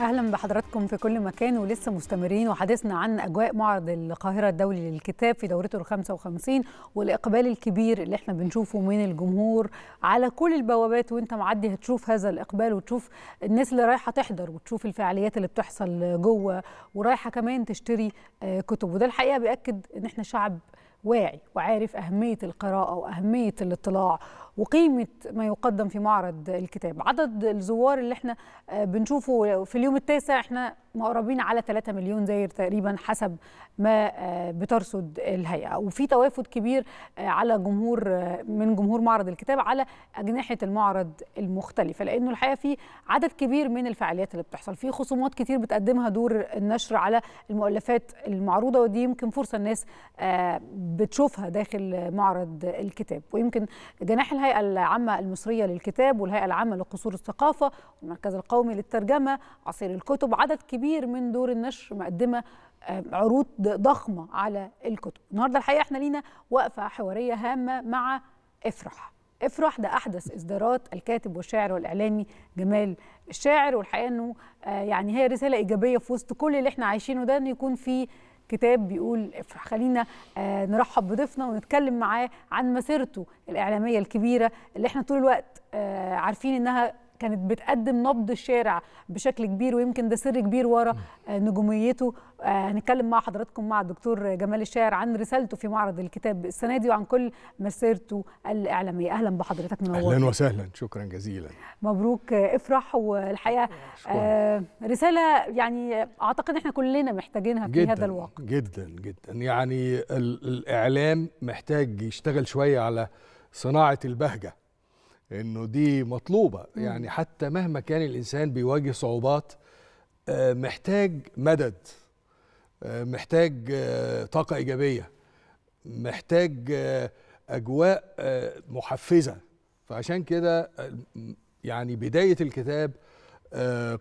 اهلا بحضراتكم في كل مكان ولسه مستمرين وحديثنا عن اجواء معرض القاهره الدولي للكتاب في دورته ال 55 والاقبال الكبير اللي احنا بنشوفه من الجمهور على كل البوابات وانت معدي هتشوف هذا الاقبال وتشوف الناس اللي رايحه تحضر وتشوف الفعاليات اللي بتحصل جوه ورايحه كمان تشتري آه، كتب وده الحقيقه بياكد ان احنا شعب واعي وعارف اهميه القراءه واهميه الاطلاع وقيمه ما يقدم في معرض الكتاب عدد الزوار اللي احنا آه، بنشوفه في اليوم التاسع احنا مقربين على 3 مليون زائر تقريبا حسب ما آه، بترصد الهيئه وفي توافد كبير آه، على جمهور من جمهور معرض الكتاب على اجنحه المعرض المختلفه لانه الحقيقه في عدد كبير من الفعاليات اللي بتحصل في خصومات كتير بتقدمها دور النشر على المؤلفات المعروضه ودي يمكن فرصه الناس بتشوفها داخل معرض الكتاب ويمكن جناح الهيئه الهيئة العامة المصرية للكتاب والهيئة العامة لقصور الثقافة والمركز القومي للترجمة عصير الكتب عدد كبير من دور النشر مقدمة آه، عروض ضخمة على الكتب النهاردة الحقيقة احنا لينا وقفة حوارية هامة مع افرح افرح ده احدث اصدارات الكاتب والشاعر والاعلامي جمال الشاعر والحقيقه انه آه، يعني هي رساله ايجابيه في وسط كل اللي احنا عايشينه ده أنه يكون في كتاب بيقول خلينا آه، نرحب بضيفنا ونتكلم معاه عن مسيرته الاعلاميه الكبيره اللي احنا طول الوقت آه، عارفين انها كانت بتقدم نبض الشارع بشكل كبير ويمكن ده سر كبير ورا آه، نجوميته آه، هنتكلم مع حضراتكم مع الدكتور جمال الشاعر عن رسالته في معرض الكتاب السنه دي وعن كل مسيرته الاعلاميه اهلا بحضرتك منور اهلا وسهلا شكرا جزيلا مبروك آه، افرح والحقيقه رساله يعني اعتقد احنا كلنا محتاجينها في جداً هذا الواقع جدا جدا يعني الاعلام محتاج يشتغل شويه على صناعه البهجه انه دي مطلوبه يعني حتى مهما كان الانسان بيواجه صعوبات آه، محتاج مدد آه، محتاج آه، طاقه ايجابيه محتاج اجواء محفزه فعشان كده يعني بدايه الكتاب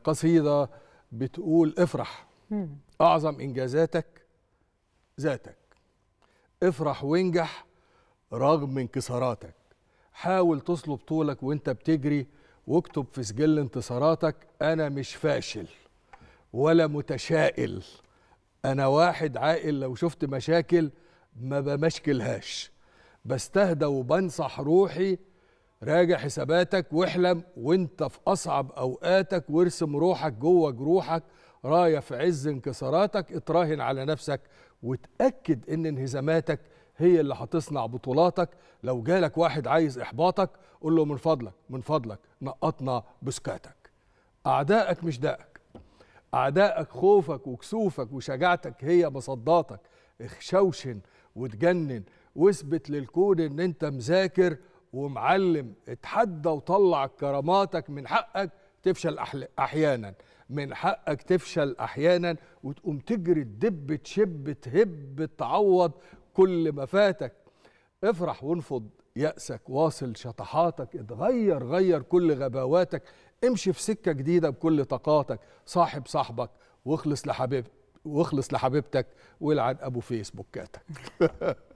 قصيده بتقول افرح اعظم انجازاتك ذاتك افرح وانجح رغم انكساراتك حاول تصلب طولك وانت بتجري واكتب في سجل انتصاراتك انا مش فاشل ولا متشائل انا واحد عاقل لو شفت مشاكل ما بمشكلهاش بستهدى وبنصح روحي راجع حساباتك واحلم وانت في اصعب اوقاتك وارسم روحك جوه جروحك رايه في عز انكساراتك اتراهن على نفسك وتاكد ان انهزاماتك هي اللي هتصنع بطولاتك لو جالك واحد عايز احباطك قول له من فضلك من فضلك نقطنا بسكاتك اعدائك مش دائك اعدائك خوفك وكسوفك وشجاعتك هي مصداتك اخشوشن وتجنن واثبت للكون ان انت مذاكر ومعلم اتحدى وطلع كراماتك من حقك تفشل احيانا من حقك تفشل احيانا وتقوم تجري تدب تشب تهب تعوض كل ما فاتك افرح وانفض يأسك واصل شطحاتك اتغير غير كل غباواتك امشي في سكة جديدة بكل طاقاتك صاحب صاحبك واخلص لحبيب واخلص لحبيبتك والعن ابو فيسبوكاتك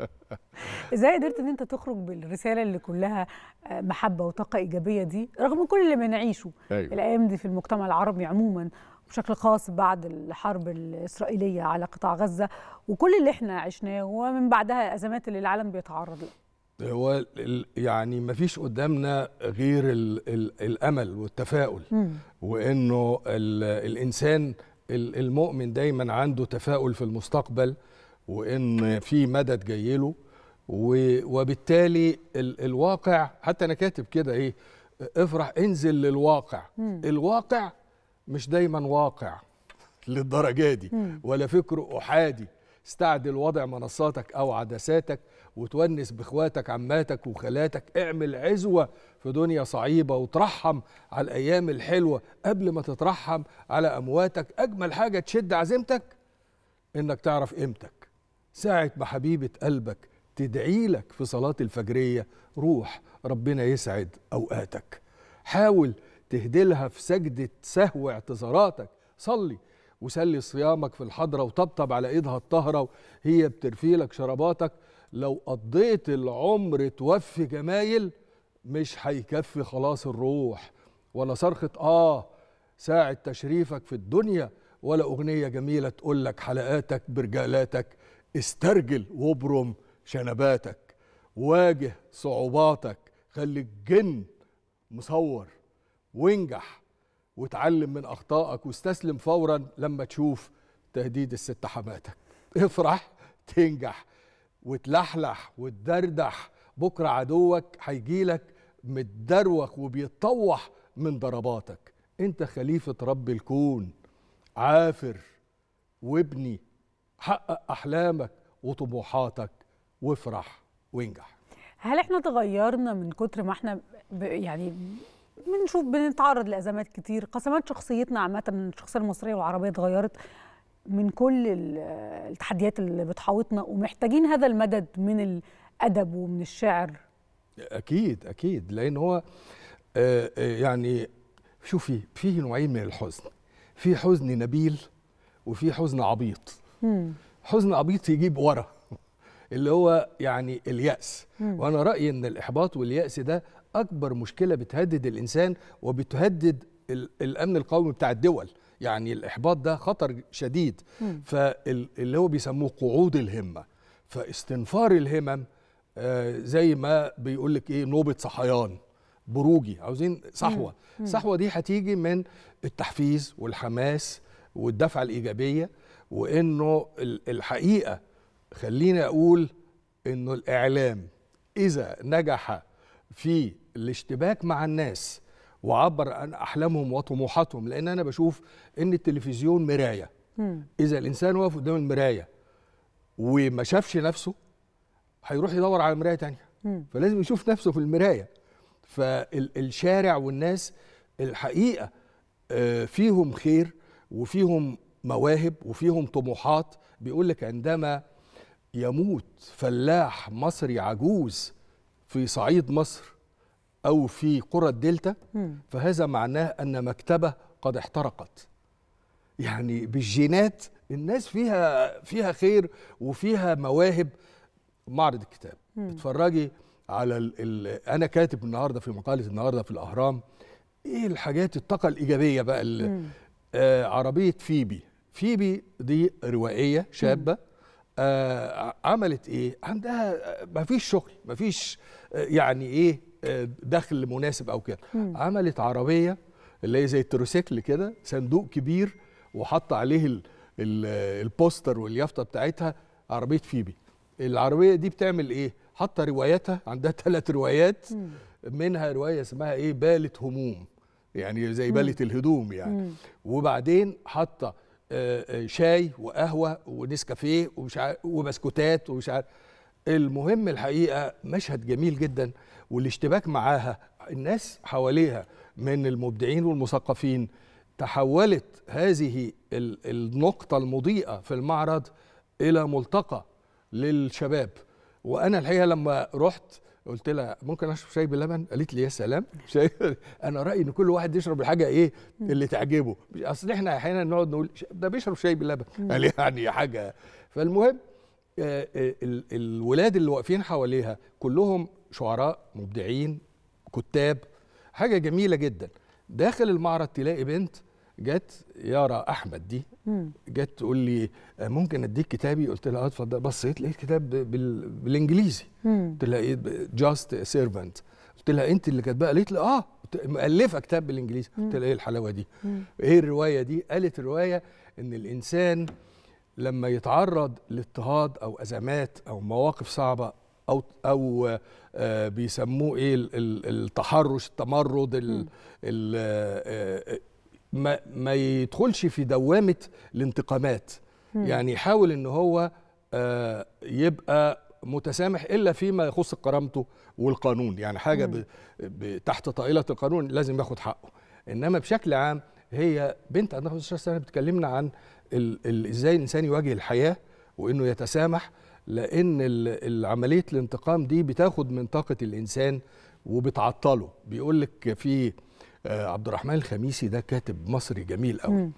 ازاي قدرت ان انت تخرج بالرساله اللي كلها آه، محبه وطاقه ايجابيه دي رغم كل اللي بنعيشه أيوة. الايام دي في المجتمع العربي عموما بشكل خاص بعد الحرب الإسرائيلية على قطاع غزة وكل اللي احنا عشناه ومن بعدها أزمات اللي العالم بيتعرض لها هو يعني ما فيش قدامنا غير الـ الـ الأمل والتفاؤل م. وإنه الـ الإنسان المؤمن دايما عنده تفاؤل في المستقبل وإن في مدد جاي له وبالتالي الواقع حتى أنا كاتب كده إيه افرح انزل للواقع م. الواقع مش دايما واقع للدرجه دي ولا فكر احادي استعدل وضع منصاتك او عدساتك وتونس باخواتك عماتك وخالاتك اعمل عزوه في دنيا صعيبه وترحم على الايام الحلوه قبل ما تترحم على امواتك اجمل حاجه تشد عزيمتك انك تعرف قيمتك ساعه ما حبيبه قلبك تدعي لك في صلاه الفجريه روح ربنا يسعد اوقاتك حاول تهدلها في سجدة سهو اعتذاراتك صلي وسلي صيامك في الحضرة وطبطب على ايدها الطهرة وهي بترفيلك شراباتك لو قضيت العمر توفي جمايل مش هيكفي خلاص الروح ولا صرخة آه ساعة تشريفك في الدنيا ولا أغنية جميلة تقول لك حلقاتك برجالاتك استرجل وبرم شنباتك واجه صعوباتك خلي الجن مصور وانجح وتعلم من اخطائك واستسلم فورا لما تشوف تهديد الست حماتك افرح تنجح وتلحلح وتدردح بكره عدوك هيجيلك متدروخ وبيتطوح من ضرباتك انت خليفه رب الكون عافر وابني حقق احلامك وطموحاتك وافرح وانجح هل احنا تغيرنا من كتر ما احنا يعني بنشوف بنتعرض لازمات كتير قسمات شخصيتنا عامه الشخصيه المصريه والعربيه اتغيرت من كل التحديات اللي بتحاوطنا ومحتاجين هذا المدد من الادب ومن الشعر اكيد اكيد لان هو آه، آه، يعني شوفي فيه نوعين من الحزن في حزن نبيل وفي حزن عبيط حزن عبيط يجيب ورا اللي هو يعني اليأس مم. وأنا رأيي إن الإحباط واليأس ده اكبر مشكله بتهدد الانسان وبتهدد الامن القومي بتاع الدول يعني الاحباط ده خطر شديد فاللي هو بيسموه قعود الهمه فاستنفار الهمم آه زي ما بيقول لك ايه نوبه صحيان بروجي عاوزين صحوه صحوه دي هتيجي من التحفيز والحماس والدفعه الايجابيه وانه الحقيقه خليني اقول انه الاعلام اذا نجح في الاشتباك مع الناس وعبر عن احلامهم وطموحاتهم لان انا بشوف ان التلفزيون مرايه اذا الانسان واقف قدام المرايه وما شافش نفسه هيروح يدور على مرايه ثانيه فلازم يشوف نفسه في المرايه فالشارع والناس الحقيقه آه، فيهم خير وفيهم مواهب وفيهم طموحات بيقول لك عندما يموت فلاح مصري عجوز في صعيد مصر أو في قرى الدلتا فهذا معناه أن مكتبة قد احترقت يعني بالجينات الناس فيها فيها خير وفيها مواهب معرض الكتاب اتفرجي على الـ الـ انا كاتب النهارده في مقاله النهارده في الاهرام ايه الحاجات الطاقه الايجابيه بقى آه عربيه فيبي فيبي دي روائيه شابه آه عملت ايه عندها آه، مفيش شغل مفيش آه، يعني ايه آه، دخل مناسب او كده عملت عربيه اللي هي زي التروسيكل كده صندوق كبير وحط عليه البوستر واليافطه بتاعتها عربيه فيبي العربيه دي بتعمل ايه حاطه رواياتها عندها ثلاث روايات منها روايه اسمها ايه باله هموم يعني زي باله الهدوم يعني وبعدين حاطه آه، آه، شاي وقهوه ونسكافيه ومش عارف وبسكوتات ومش عارف المهم الحقيقه مشهد جميل جدا والاشتباك معاها الناس حواليها من المبدعين والمثقفين تحولت هذه النقطة المضيئة في المعرض إلى ملتقى للشباب وأنا الحقيقة لما رحت قلت لها ممكن اشرب شاي باللبن قالت لي يا سلام شاي انا رايي ان كل واحد يشرب الحاجه ايه اللي تعجبه اصل احنا احيانا نقعد نقول ده بيشرب شاي باللبن قال يعني حاجه فالمهم آه، آه، الولاد اللي واقفين حواليها كلهم شعراء مبدعين كتاب حاجه جميله جدا داخل المعرض تلاقي بنت جت يارا احمد دي جت تقول لي ممكن اديك كتابي قلت لها آه، اتفضل بصيت لقيت كتاب بالانجليزي قلت لها ايه جاست سيرفنت قلت لها انت اللي كاتباه قالت لي اه مؤلفه كتاب بالانجليزي قلت لها ايه الحلاوه دي ايه الروايه دي قالت الروايه ان الانسان لما يتعرض لاضطهاد او ازمات او مواقف صعبه او او آه، بيسموه ايه التحرش التمرد ال آه، آه، ما, ما يدخلش في دوامه الانتقامات يعني يحاول ان هو يبقى متسامح الا فيما يخص كرامته والقانون يعني حاجه ب... ب... تحت طائله القانون لازم ياخد حقه انما بشكل عام هي بنت عندها 15 سنه بتكلمنا عن ال... ال... ازاي الانسان يواجه الحياه وانه يتسامح لان عمليه الانتقام دي بتاخد من طاقه الانسان وبتعطله بيقول لك في آه، عبد الرحمن الخميسي ده كاتب مصري جميل قوي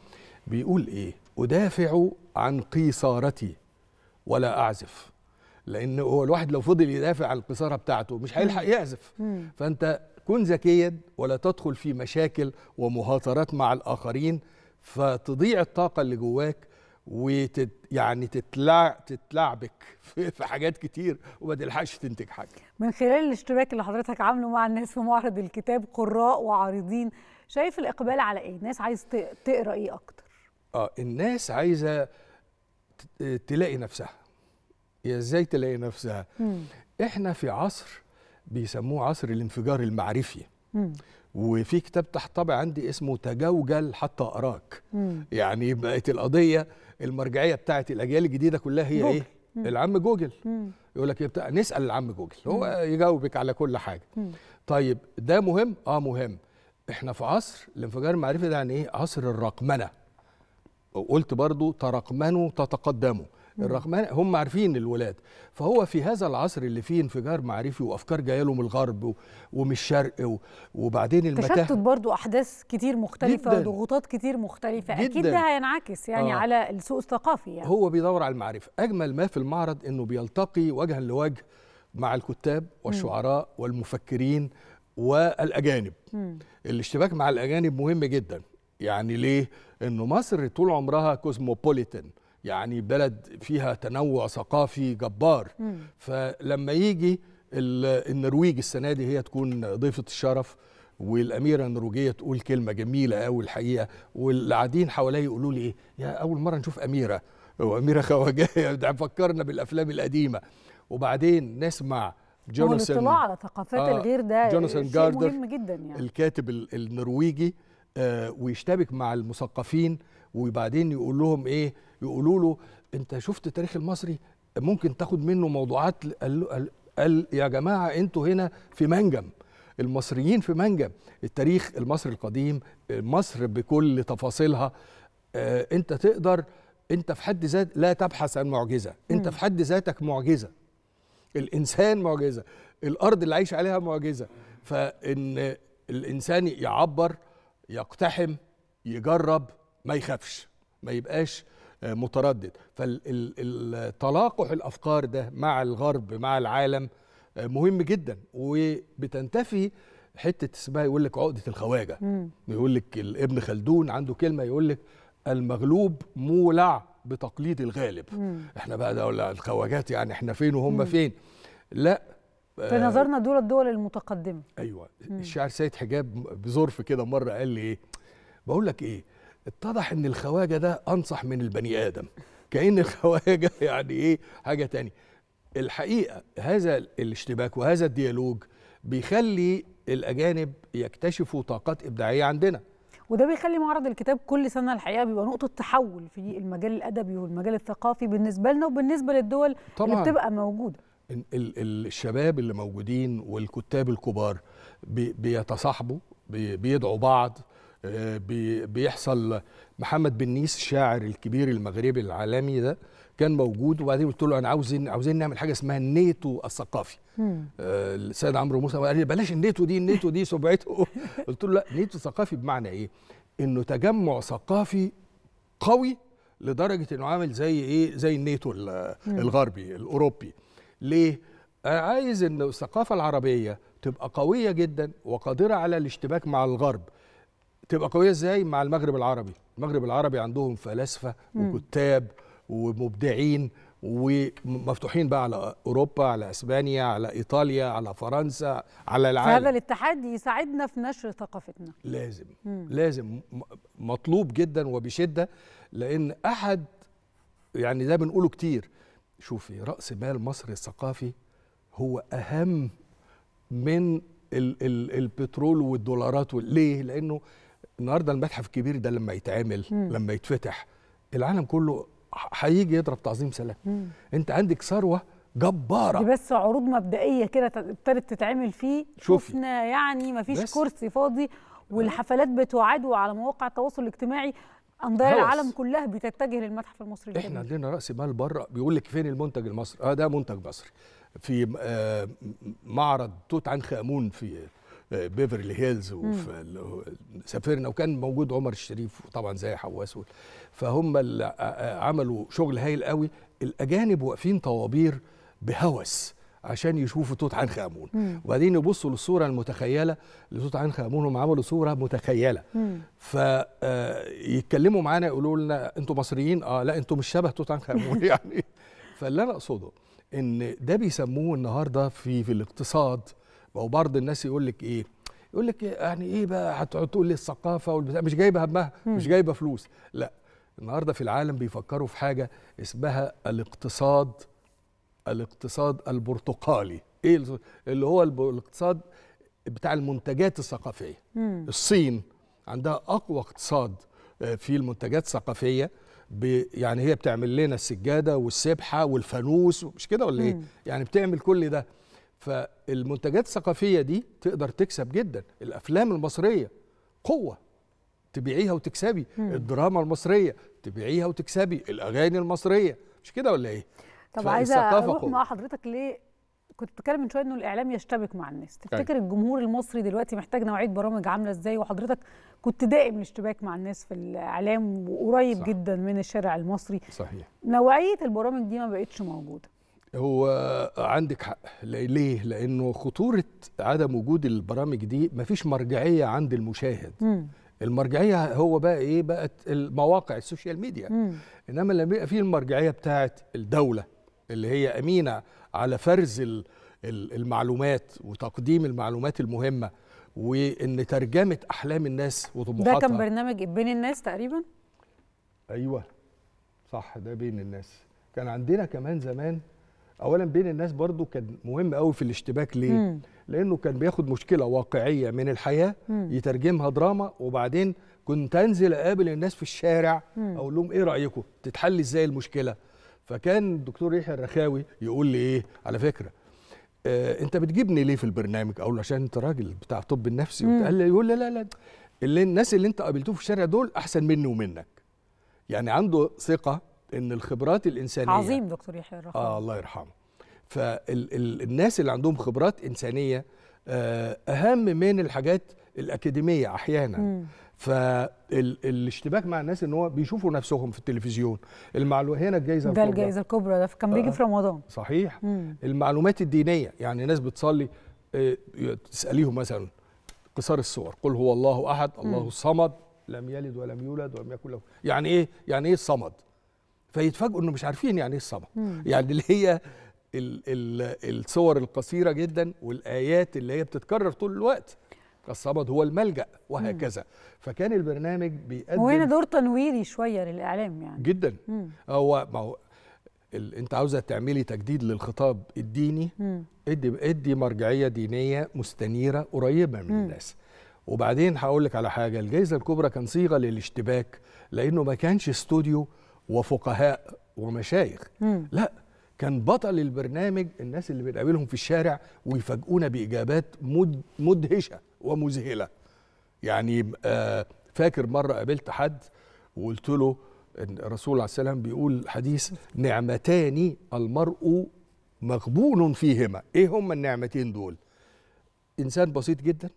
بيقول ايه ادافع عن قيصارتي ولا اعزف لان هو الواحد لو فضل يدافع عن القيصاره بتاعته مش هيلحق يعزف فانت كن ذكيا ولا تدخل في مشاكل ومهاترات مع الاخرين فتضيع الطاقه اللي جواك وتت يعني تتلع تتلعبك في, حاجات كتير وما تلحقش تنتج حاجه. من خلال الاشتباك اللي حضرتك عامله مع الناس في معرض الكتاب قراء وعارضين شايف الاقبال على ايه؟ الناس عايز تقرا ايه اكتر؟ اه الناس عايزه تلاقي نفسها. هي ازاي تلاقي نفسها؟ مم. احنا في عصر بيسموه عصر الانفجار المعرفي. مم. وفي كتاب تحت طابع عندي اسمه تجوجل حتى اراك مم. يعني بقت القضيه المرجعيه بتاعه الاجيال الجديده كلها هي إيه؟ جوجل. ايه مم. العم جوجل يقول لك إيه؟ بتاع نسال العم جوجل هو يجاوبك على كل حاجه مم. طيب ده مهم اه مهم احنا في عصر الانفجار المعرفي ده يعني ايه عصر الرقمنه وقلت برضو ترقمنوا تتقدموا الرقمنه هم عارفين الولاد فهو في هذا العصر اللي فيه انفجار معرفي وافكار جايه له من الغرب ومن الشرق وبعدين المتاهه تشتت برضو احداث كتير مختلفه جداً وضغوطات كتير مختلفه جداً اكيد ده هينعكس يعني آه على السوق الثقافي يعني هو بيدور على المعرفه اجمل ما في المعرض انه بيلتقي وجها لوجه مع الكتاب والشعراء والمفكرين والاجانب م. الاشتباك مع الاجانب مهم جدا يعني ليه انه مصر طول عمرها كوزموبوليتن يعني بلد فيها تنوع ثقافي جبار مم. فلما يجي النرويج السنه دي هي تكون ضيفه الشرف والاميره النرويجيه تقول كلمه جميله قوي الحقيقه واللي قاعدين حواليا يقولوا لي ايه يا اول مره نشوف اميره واميره خواجه ده فكرنا بالافلام القديمه وبعدين نسمع جوناثان على ثقافات آه الغير ده جوناثان جاردر مهم جدا يعني الكاتب النرويجي آه، ويشتبك مع المثقفين وبعدين يقول لهم ايه يقولوا له انت شفت التاريخ المصري ممكن تاخد منه موضوعات قال, قال, قال يا جماعه انتوا هنا في منجم المصريين في منجم التاريخ المصري القديم مصر بكل تفاصيلها آه انت تقدر انت في حد ذات لا تبحث عن معجزه انت في حد ذاتك معجزه الانسان معجزه الارض اللي عايش عليها معجزه فان الانسان يعبر يقتحم يجرب ما يخافش ما يبقاش آه، متردد فالتلاقح الافكار ده مع الغرب مع العالم آه، مهم جدا وبتنتفي حته اسمها يقول لك عقده الخواجه يقول لك ابن خلدون عنده كلمه يقول لك المغلوب مولع بتقليد الغالب مم. احنا بقى ده الخواجات يعني احنا فين وهم مم. فين لا في نظرنا دول الدول المتقدمه ايوه مم. الشاعر سيد حجاب بظرف كده مره قال لي ايه بقول لك ايه اتضح ان الخواجه ده انصح من البني ادم كان الخواجه يعني ايه حاجه تانية الحقيقه هذا الاشتباك وهذا الديالوج بيخلي الاجانب يكتشفوا طاقات ابداعيه عندنا وده بيخلي معرض الكتاب كل سنه الحقيقه بيبقى نقطه تحول في المجال الادبي والمجال الثقافي بالنسبه لنا وبالنسبه للدول طبعا. اللي بتبقى موجوده الشباب اللي موجودين والكتاب الكبار بيتصاحبوا بيدعوا بعض آه، بيحصل محمد بن نيس الشاعر الكبير المغربي العالمي ده كان موجود وبعدين قلت له انا عاوزين عاوزين نعمل حاجه اسمها النيتو الثقافي آه، السيد عمرو موسى قال لي بلاش النيتو دي النيتو دي سبعته قلت له لا نيتو ثقافي بمعنى ايه انه تجمع ثقافي قوي لدرجه انه عامل زي ايه زي النيتو الغربي الاوروبي ليه؟ عايز ان الثقافه العربيه تبقى قويه جدا وقادره على الاشتباك مع الغرب تبقى قويه ازاي مع المغرب العربي المغرب العربي عندهم فلاسفه وكتاب ومبدعين ومفتوحين بقى على اوروبا على اسبانيا على ايطاليا على فرنسا على العالم فهذا الاتحاد يساعدنا في نشر ثقافتنا لازم مم. لازم مطلوب جدا وبشده لان احد يعني ده بنقوله كتير شوفي راس مال مصر الثقافي هو اهم من الـ الـ البترول والدولارات ليه لانه النهارده المتحف الكبير ده لما يتعمل مم. لما يتفتح العالم كله هيجي يضرب تعظيم سلام مم. انت عندك ثروه جباره دي بس عروض مبدئيه كده ابتدت تتعمل فيه شوفي. شفنا يعني ما فيش كرسي فاضي والحفلات بتوعدوا على مواقع التواصل الاجتماعي انظار العالم كلها بتتجه للمتحف المصري احنا عندنا راس مال بره بيقول لك فين المنتج المصري اه ده منتج مصري في آه معرض توت عنخ امون في آه، بيفرلي هيلز وفي سافرنا وكان موجود عمر الشريف وطبعا زي حواس فهم اللي آه، آه، عملوا شغل هايل قوي الاجانب واقفين طوابير بهوس عشان يشوفوا توت عنخ امون وبعدين يبصوا للصوره المتخيله لتوت عنخ امون هم عملوا صوره متخيله فيتكلموا آه، معانا يقولوا لنا انتوا مصريين اه لا انتوا مش شبه توت عنخ امون يعني فاللي انا اقصده ان ده بيسموه النهارده في في الاقتصاد او برضه الناس يقول لك ايه يقول لك يعني ايه بقى تقول لي الثقافه والبتاع مش جايبه همها مش جايبه فلوس لا النهارده في العالم بيفكروا في حاجه اسمها الاقتصاد الاقتصاد البرتقالي ايه اللي هو الاقتصاد بتاع المنتجات الثقافيه مم. الصين عندها اقوى اقتصاد آه، في المنتجات الثقافيه يعني هي بتعمل لنا السجاده والسبحه والفانوس مش كده ولا ايه يعني بتعمل كل ده فالمنتجات الثقافيه دي تقدر تكسب جدا الافلام المصريه قوه تبيعيها وتكسبي مم. الدراما المصريه تبيعيها وتكسبي الاغاني المصريه مش كده ولا ايه طب عايزه اروح مع حضرتك ليه كنت بتتكلم من شويه انه الاعلام يشتبك مع الناس طيب. تفتكر الجمهور المصري دلوقتي محتاج نوعيه برامج عامله ازاي وحضرتك كنت دائم الاشتباك مع الناس في الاعلام وقريب صح. جدا من الشارع المصري صحيح نوعيه البرامج دي ما بقتش موجوده هو عندك حق ليه لانه خطوره عدم وجود البرامج دي مفيش مرجعيه عند المشاهد م. المرجعيه هو بقى ايه بقت المواقع السوشيال ميديا م. انما لما يبقى في المرجعيه بتاعه الدوله اللي هي امينه على فرز المعلومات وتقديم المعلومات المهمه وان ترجمه احلام الناس وطموحاتها ده كان برنامج بين الناس تقريبا ايوه صح ده بين الناس كان عندنا كمان زمان اولا بين الناس برضو كان مهم قوي في الاشتباك ليه مم. لانه كان بياخد مشكله واقعيه من الحياه مم. يترجمها دراما وبعدين كنت انزل اقابل الناس في الشارع اقول لهم ايه رايكم تتحل ازاي المشكله فكان الدكتور يحيى الرخاوي يقول لي ايه على فكره آه انت بتجيبني ليه في البرنامج اقول له عشان انت راجل بتاع طب النفسي قال لي يقول لي لا لا اللي الناس اللي انت قابلتهم في الشارع دول احسن مني ومنك يعني عنده ثقه ان الخبرات الانسانيه عظيم دكتور يحيى الرخاوي اه الله يرحمه فالناس اللي عندهم خبرات انسانيه آه اهم من الحاجات الاكاديميه احيانا مم. فالاشتباك مع الناس ان هو بيشوفوا نفسهم في التلفزيون المعلومه هنا الجائزه الكبرى ده الجائزه الكبرى ده كان بيجي آه. في رمضان صحيح مم. المعلومات الدينيه يعني ناس بتصلي آه، تساليهم مثلا قصار الصور قل هو الله احد الله الصمد لم يلد ولم يولد ولم يكن له يعني ايه يعني ايه الصمد فيتفاجئوا انه مش عارفين يعني ايه الصمد مم. يعني اللي هي ال الصور القصيره جدا والايات اللي هي بتتكرر طول الوقت الصمد هو الملجأ وهكذا مم. فكان البرنامج بيقدم وهنا دور تنويري شوية للإعلام يعني جدا هو ما هو ال... انت عاوزه تعملي تجديد للخطاب الديني مم. ادي ادي مرجعيه دينيه مستنيره قريبه من مم. الناس وبعدين هقول لك على حاجه الجائزه الكبرى كان صيغه للاشتباك لانه ما كانش استوديو وفقهاء ومشايخ مم. لا كان بطل البرنامج الناس اللي بنقابلهم في الشارع ويفاجئونا باجابات مد... مدهشه ومذهله يعني آه، فاكر مره قابلت حد وقلت له ان الرسول عليه السلام بيقول حديث نعمتان المرء مغبون فيهما ايه هما النعمتين دول انسان بسيط جدا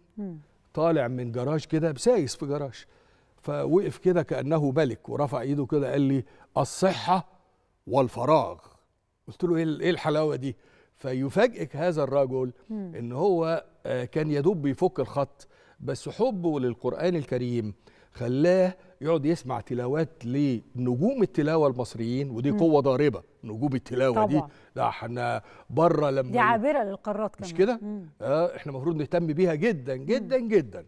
طالع من جراج كده سايس في جراج فوقف كده كانه ملك ورفع ايده كده قال لي الصحه والفراغ قلت له ايه, إيه الحلاوه دي فيفاجئك هذا الرجل ان هو آه، كان يدوب بيفك الخط بس حبه للقران الكريم خلاه يقعد يسمع تلاوات لنجوم التلاوه المصريين ودي قوه ضاربه نجوم التلاوه طبعا. دي لا احنا بره لما دي عابره للقارات كمان مش كده؟ اه احنا المفروض نهتم بيها جدا جدا مم. جدا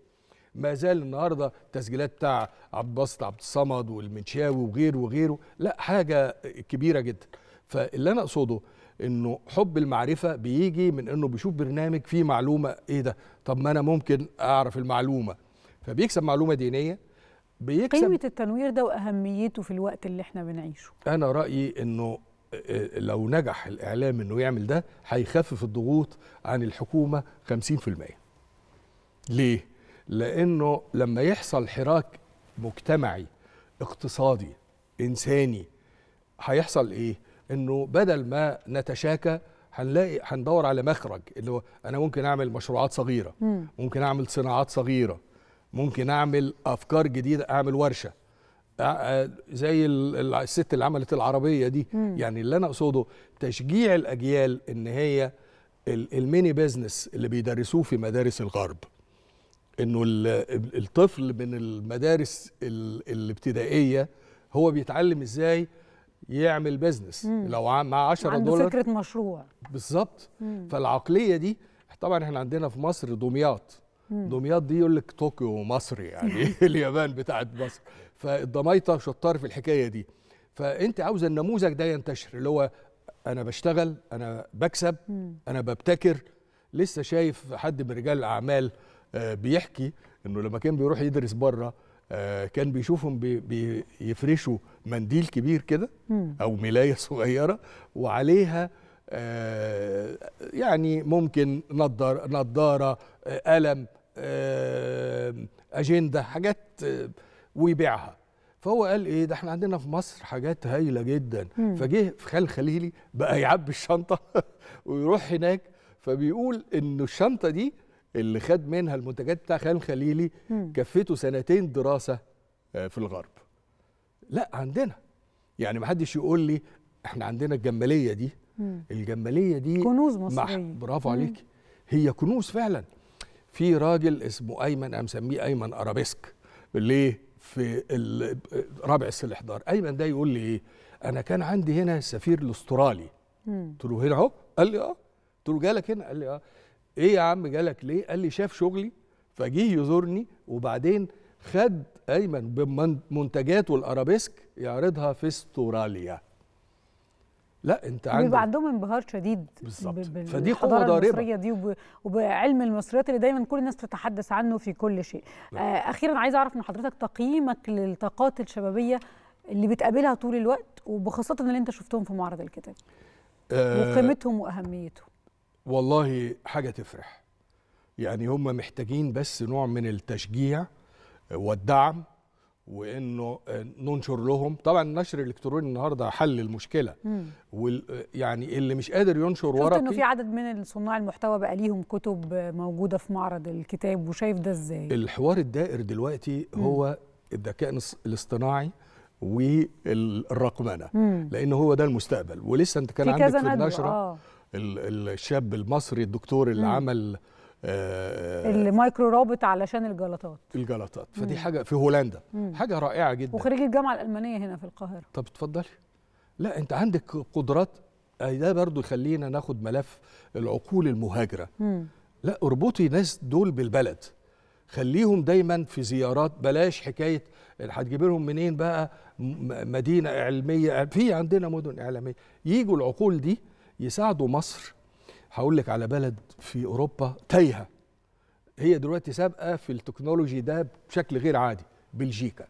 ما زال النهارده تسجيلات بتاع عبد الباسط عبد الصمد والمنشاوي وغيره وغيره لا حاجه كبيره جدا فاللي انا اقصده انه حب المعرفه بيجي من انه بيشوف برنامج فيه معلومه ايه ده طب ما انا ممكن اعرف المعلومه فبيكسب معلومه دينيه بيكسب قيمه التنوير ده واهميته في الوقت اللي احنا بنعيشه انا رايي انه آه، آه، لو نجح الاعلام انه يعمل ده هيخفف الضغوط عن الحكومه 50% ليه لانه لما يحصل حراك مجتمعي اقتصادي انساني هيحصل ايه انه بدل ما نتشاكى هنلاقي هندور على مخرج اللي هو انا ممكن اعمل مشروعات صغيره ممكن اعمل صناعات صغيره ممكن اعمل افكار جديده اعمل ورشه زي الست اللي عملت العربيه دي يعني اللي انا اقصده تشجيع الاجيال ان هي الميني بيزنس اللي بيدرسوه في مدارس الغرب انه الطفل من المدارس الابتدائيه هو بيتعلم ازاي يعمل بيزنس لو مع 10 دولار عنده فكره مشروع بالظبط فالعقليه دي طبعا احنا عندنا في مصر دمياط دمياط دي يقول لك طوكيو مصر يعني اليابان بتاعت مصر فالضمايطه شطار في الحكايه دي فانت عاوزه النموذج ده ينتشر اللي هو انا بشتغل انا بكسب انا ببتكر لسه شايف حد من رجال الاعمال آه، بيحكي انه لما كان بيروح يدرس بره آه، كان بيشوفهم بيفرشوا منديل كبير كده او ملايه صغيره وعليها آه، يعني ممكن نضار نضاره آه، قلم اجنده حاجات ويبيعها فهو قال ايه ده احنا عندنا في مصر حاجات هايله جدا فجه في خال خليلي بقى يعبي الشنطه ويروح هناك فبيقول انه الشنطه دي اللي خد منها المنتجات بتاع خان خليلي كفته سنتين دراسه آه، في الغرب لا عندنا يعني ما حدش يقول لي احنا عندنا الجماليه دي الجماليه دي كنوز مصريه برافو عليك هي كنوز فعلا في راجل اسمه ايمن انا مسميه ايمن ارابيسك ليه في رابع السن 11 ايمن ده يقول لي ايه انا كان عندي هنا السفير الاسترالي قلت له هنا اهو قال لي اه قلت له جالك هنا قال لي اه ايه يا عم جالك ليه قال لي شاف شغلي فجيه يزورني وبعدين خد ايمن بمنتجاته الارابيسك يعرضها في استراليا لا انت عندك بيبقى عندهم انبهار شديد بالظبط فدي قوه ضاربه المصريه دي وب... وبعلم المصريات اللي دايما كل الناس تتحدث عنه في كل شيء نعم. آه اخيرا عايز اعرف من حضرتك تقييمك للطاقات الشبابيه اللي بتقابلها طول الوقت وبخاصه اللي انت شفتهم في معرض الكتاب آه وقيمتهم واهميتهم والله حاجه تفرح يعني هم محتاجين بس نوع من التشجيع والدعم وانه ننشر لهم طبعا النشر الالكتروني النهارده حل المشكله وال يعني اللي مش قادر ينشر ورقي انه في عدد من صناع المحتوى بقى ليهم كتب موجوده في معرض الكتاب وشايف ده ازاي الحوار الدائر دلوقتي هو الذكاء الاصطناعي والرقمنه لان هو ده المستقبل ولسه انت كان عندك في النشره آه. الشاب المصري الدكتور اللي مم. عمل آه المايكرو روبوت علشان الجلطات الجلطات فدي مم. حاجه في هولندا مم. حاجه رائعه جدا وخريج الجامعه الالمانيه هنا في القاهره طب اتفضلي لا انت عندك قدرات آه، ده برضو يخلينا ناخد ملف العقول المهاجره مم. لا اربطي ناس دول بالبلد خليهم دايما في زيارات بلاش حكايه هتجيب لهم منين بقى مدينه علميه في عندنا مدن اعلاميه يجوا العقول دي يساعدوا مصر هقول لك على بلد في اوروبا تايهه هي دلوقتي سابقه في التكنولوجي ده بشكل غير عادي بلجيكا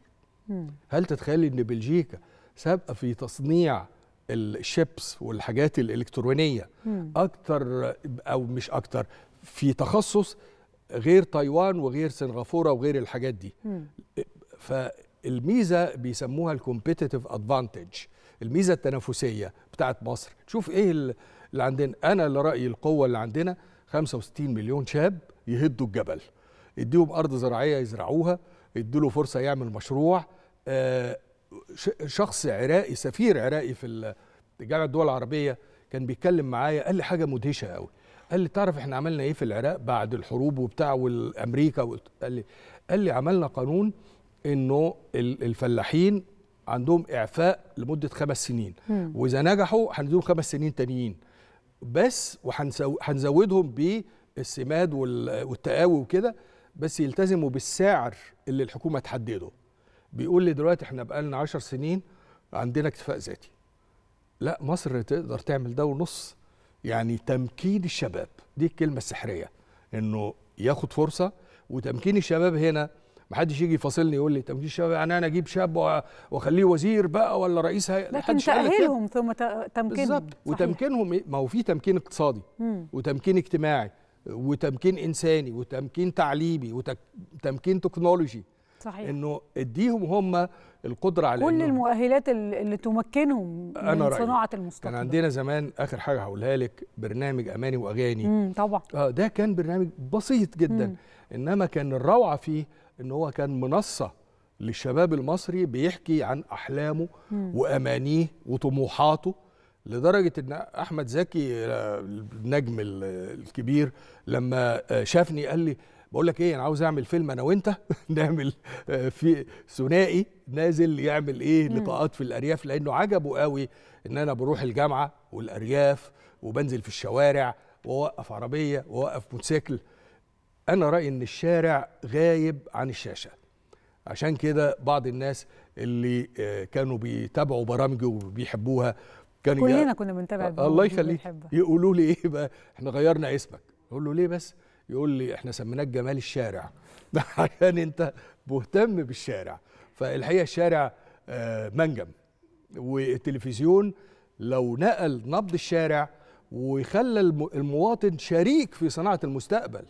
هل تتخيل ان بلجيكا سابقه في تصنيع الشيبس والحاجات الالكترونيه اكتر او مش اكتر في تخصص غير تايوان وغير سنغافوره وغير الحاجات دي فالميزه بيسموها الكومبيتيتيف ادفانتج الميزه التنافسيه بتاعت مصر شوف ايه اللي عندنا انا اللي رايي القوه اللي عندنا 65 مليون شاب يهدوا الجبل اديهم ارض زراعيه يزرعوها ادوا له فرصه يعمل مشروع آه، شخص عراقي سفير عراقي في جامعه الدول العربيه كان بيتكلم معايا قال لي حاجه مدهشه قوي قال لي تعرف احنا عملنا ايه في العراق بعد الحروب وبتاع والامريكا قال لي قال لي عملنا قانون انه الفلاحين عندهم اعفاء لمده خمس سنين مم. واذا نجحوا هنديهم خمس سنين تانيين بس وهنزودهم بالسماد والتقاوي وكده بس يلتزموا بالسعر اللي الحكومه تحدده بيقول لي دلوقتي احنا بقى لنا 10 سنين عندنا اكتفاء ذاتي لا مصر تقدر تعمل ده ونص يعني تمكين الشباب دي الكلمه السحريه انه ياخد فرصه وتمكين الشباب هنا ما حدش يجي يفاصلني يقول لي طب يعني انا اجيب شاب واخليه وزير بقى ولا رئيس هيئه لكن تاهيلهم ثم تمكينهم بالظبط وتمكينهم إيه؟ ما هو في تمكين اقتصادي وتمكين اجتماعي وتمكين انساني وتمكين تعليمي وتمكين تكنولوجي صحيح انه اديهم هم القدره على كل المؤهلات اللي تمكنهم أنا من صناعه المستقبل كان عندنا زمان اخر حاجه هقولها لك برنامج اماني واغاني مم طبعا آه ده كان برنامج بسيط جدا مم. انما كان الروعه فيه ان هو كان منصه للشباب المصري بيحكي عن احلامه مم. وامانيه وطموحاته لدرجه ان احمد زكي آه، النجم الكبير لما آه، شافني قال لي بقول لك ايه انا عاوز اعمل فيلم انا وانت نعمل آه، في ثنائي نازل يعمل ايه لقاءات في الارياف لانه عجبه قوي ان انا بروح الجامعه والارياف وبنزل في الشوارع واوقف عربيه واوقف موتوسيكل انا رايي ان الشارع غايب عن الشاشه عشان كده بعض الناس اللي آه، كانوا بيتابعوا برامجي وبيحبوها كانوا كلنا كنا بنتابع الله يخليك يقولوا لي ايه بقى احنا غيرنا اسمك اقول له ليه بس يقول لي احنا سميناك جمال الشارع عشان انت مهتم بالشارع فالحقيقه الشارع آه، منجم والتلفزيون لو نقل نبض الشارع وخلى المواطن شريك في صناعه المستقبل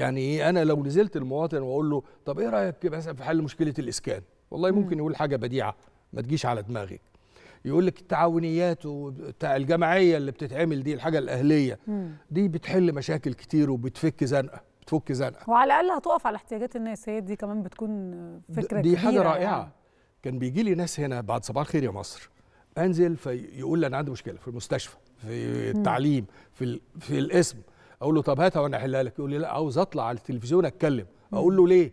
يعني ايه انا لو نزلت المواطن واقول له طب ايه رايك مثلا في حل مشكله الاسكان والله ممكن يقول حاجه بديعه ما تجيش على دماغك يقول لك التعاونيات بتاع الجمعيه اللي بتتعمل دي الحاجه الاهليه دي بتحل مشاكل كتير وبتفك زنقه بتفك زنقه وعلى الاقل هتقف على احتياجات الناس هي دي كمان بتكون فكره دي حاجه رائعه يعني. كان بيجي لي ناس هنا بعد صباح الخير يا مصر انزل فيقول لي انا عندي مشكله في المستشفى في التعليم في في الاسم اقول له طب هاتها وانا احلها لك يقول لي لا عاوز اطلع على التلفزيون اتكلم اقول له ليه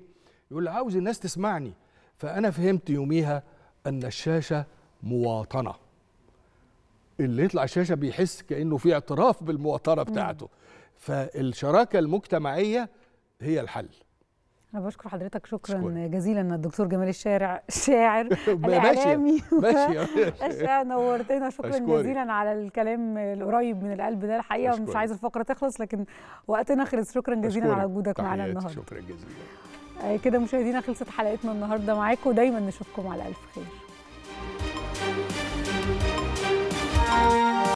يقول لي عاوز الناس تسمعني فانا فهمت يوميها ان الشاشه مواطنه اللي يطلع الشاشه بيحس كانه في اعتراف بالمواطنه بتاعته فالشراكه المجتمعيه هي الحل انا بشكر حضرتك شكرا شكرا جزيلا الدكتور جمال الشارع الشاعر الاعلامي ماشي ماشي نورتنا شكرا أشكري. جزيلا على الكلام القريب من القلب ده الحقيقه أشكري. مش عايز الفقره تخلص لكن وقتنا خلص شكرا جزيلا أشكري. على وجودك معانا النهارده شكرا جزيلا كده مشاهدينا خلصت حلقتنا النهارده معاكم دايما نشوفكم على الف خير